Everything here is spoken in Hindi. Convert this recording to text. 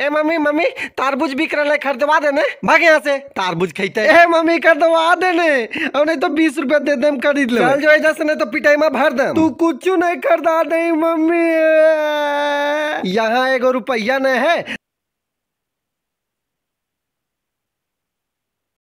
ए मम्मी मम्मी तारबूज बिक रहा है खरीदवा देने भाग यहाँ से तारबूज खेते ए मम्मी खरीदवा देने और नहीं तो बीस रुपया दे दे खरीद ले जो है जैसे नहीं तो पिटाई में भर दे तू कुछ नहीं खरीदा दे मम्मी यहाँ एगो रुपया नहीं है